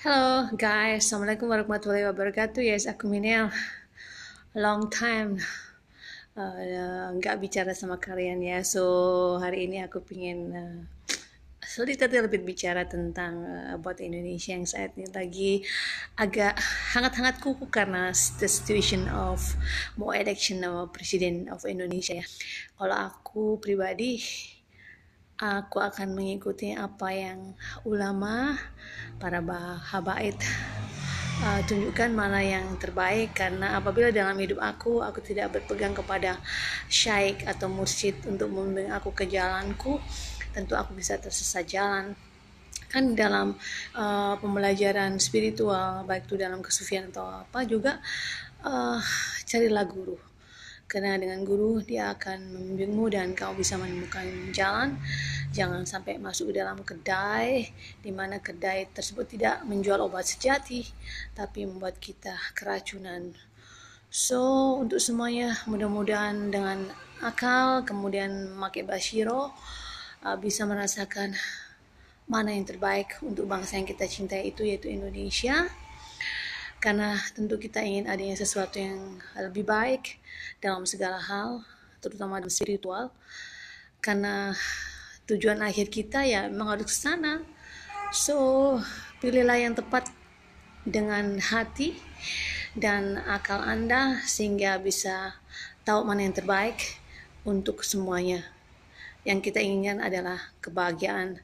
Hello guys, Assalamualaikum warahmatullahi wabarakatuh. Yes, aku Minel. Long time eh, nggak uh, bicara sama kalian ya. So hari ini aku pingin uh, sedikit lebih bicara tentang uh, about Indonesia yang saat ini lagi agak hangat-hangat kuku karena the situation of mau election of president of Indonesia ya. Kalau aku pribadi aku akan mengikuti apa yang ulama para habaib uh, tunjukkan mana yang terbaik karena apabila dalam hidup aku aku tidak berpegang kepada syaikh atau mursyid untuk membimbing aku ke jalanku tentu aku bisa tersesat jalan kan dalam uh, pembelajaran spiritual baik itu dalam kesufian atau apa juga uh, carilah guru karena dengan guru dia akan membimbingmu dan kau bisa menemukan jalan Jangan sampai masuk ke dalam kedai di mana kedai tersebut tidak menjual obat sejati tapi membuat kita keracunan. So, untuk semuanya mudah-mudahan dengan akal kemudian pakai Bashiro uh, bisa merasakan mana yang terbaik untuk bangsa yang kita cintai itu yaitu Indonesia karena tentu kita ingin adanya sesuatu yang lebih baik dalam segala hal, terutama dalam spiritual, karena tujuan akhir kita ya memang harus ke sana so pilihlah yang tepat dengan hati dan akal Anda sehingga bisa tahu mana yang terbaik untuk semuanya yang kita inginkan adalah kebahagiaan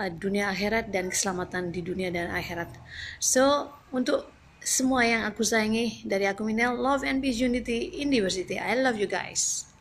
eh, dunia akhirat dan keselamatan di dunia dan akhirat. So, untuk semua yang aku sayangi dari aku Minel, love and peace unity in diversity. I love you guys.